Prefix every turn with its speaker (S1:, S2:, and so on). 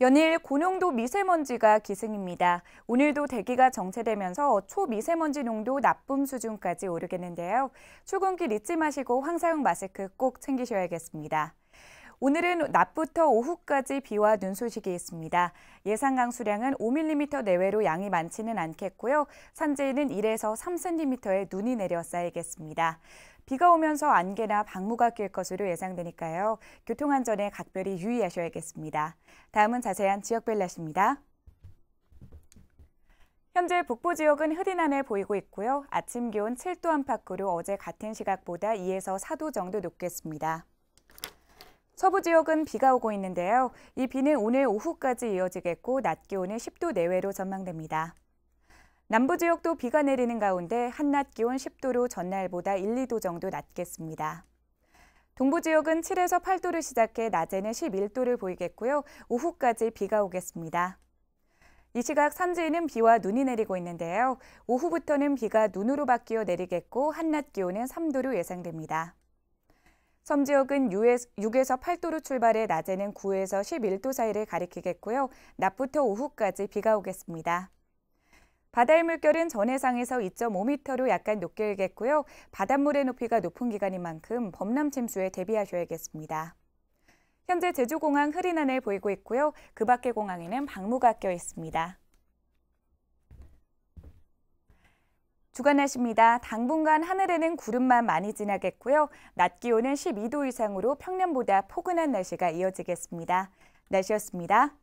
S1: 연일 고농도 미세먼지가 기승입니다. 오늘도 대기가 정체되면서 초미세먼지 농도 나쁨 수준까지 오르겠는데요. 출근길 잊지 마시고 황사용 마스크 꼭 챙기셔야겠습니다. 오늘은 낮부터 오후까지 비와 눈 소식이 있습니다. 예상 강수량은 5mm 내외로 양이 많지는 않겠고요. 산지에는 1에서 3cm의 눈이 내려 쌓이겠습니다. 비가 오면서 안개나 방무가 낄 것으로 예상되니까요. 교통안전에 각별히 유의하셔야겠습니다. 다음은 자세한 지역별 날씨입니다. 현재 북부 지역은 흐린 하늘 보이고 있고요. 아침 기온 7도 안팎으로 어제 같은 시각보다 2에서 4도 정도 높겠습니다. 서부 지역은 비가 오고 있는데요. 이 비는 오늘 오후까지 이어지겠고 낮 기온은 10도 내외로 전망됩니다. 남부 지역도 비가 내리는 가운데 한낮 기온 10도로 전날보다 1, 2도 정도 낮겠습니다. 동부 지역은 7에서 8도를 시작해 낮에는 11도를 보이겠고요. 오후까지 비가 오겠습니다. 이 시각 산지에는 비와 눈이 내리고 있는데요. 오후부터는 비가 눈으로 바뀌어 내리겠고 한낮 기온은 3도로 예상됩니다. 섬 지역은 6에서 8도로 출발해 낮에는 9에서 11도 사이를 가리키겠고요. 낮부터 오후까지 비가 오겠습니다. 바다의 물결은 전해상에서 2.5m로 약간 높게겠고요. 일 바닷물의 높이가 높은 기간인 만큼 범람 침수에 대비하셔야겠습니다. 현재 제주공항 흐린 하늘 보이고 있고요. 그 밖의 공항에는 방무가 껴 있습니다. 주간 날씨입니다. 당분간 하늘에는 구름만 많이 지나겠고요. 낮 기온은 12도 이상으로 평년보다 포근한 날씨가 이어지겠습니다. 날씨였습니다.